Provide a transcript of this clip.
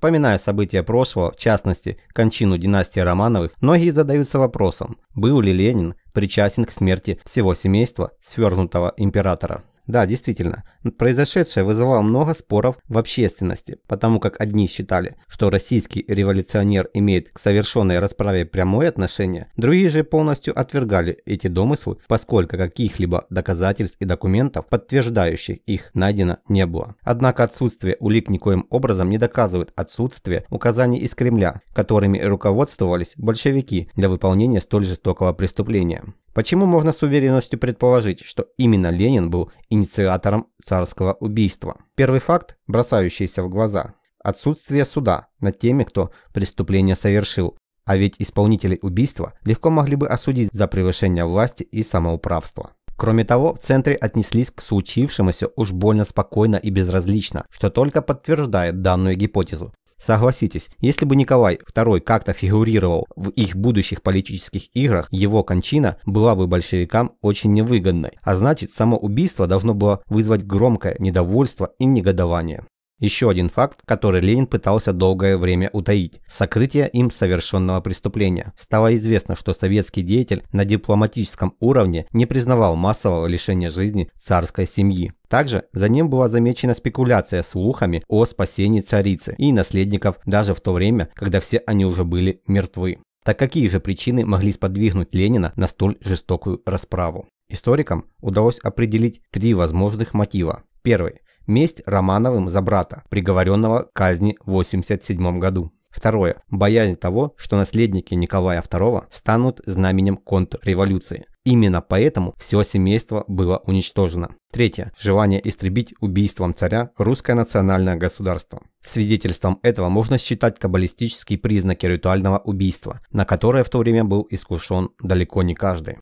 Вспоминая события прошлого, в частности, кончину династии Романовых, многие задаются вопросом, был ли Ленин причастен к смерти всего семейства свергнутого императора. Да, действительно, произошедшее вызывало много споров в общественности, потому как одни считали, что российский революционер имеет к совершенной расправе прямое отношение, другие же полностью отвергали эти домыслы, поскольку каких-либо доказательств и документов, подтверждающих их, найдено не было. Однако отсутствие улик никоим образом не доказывает отсутствие указаний из Кремля, которыми руководствовались большевики для выполнения столь жестокого преступления. Почему можно с уверенностью предположить, что именно Ленин был инициатором царского убийства? Первый факт, бросающийся в глаза – отсутствие суда над теми, кто преступление совершил. А ведь исполнители убийства легко могли бы осудить за превышение власти и самоуправство. Кроме того, в центре отнеслись к случившемуся уж больно спокойно и безразлично, что только подтверждает данную гипотезу. Согласитесь, если бы Николай II как-то фигурировал в их будущих политических играх, его кончина была бы большевикам очень невыгодной, а значит само убийство должно было вызвать громкое недовольство и негодование. Еще один факт, который Ленин пытался долгое время утаить – сокрытие им совершенного преступления. Стало известно, что советский деятель на дипломатическом уровне не признавал массового лишения жизни царской семьи. Также за ним была замечена спекуляция слухами о спасении царицы и наследников даже в то время, когда все они уже были мертвы. Так какие же причины могли сподвигнуть Ленина на столь жестокую расправу? Историкам удалось определить три возможных мотива. Первый. Месть Романовым за брата, приговоренного к казни в 1987 году. Второе. Боязнь того, что наследники Николая II станут знаменем контрреволюции. Именно поэтому все семейство было уничтожено. Третье. Желание истребить убийством царя русское национальное государство. Свидетельством этого можно считать каббалистические признаки ритуального убийства, на которое в то время был искушен далеко не каждый.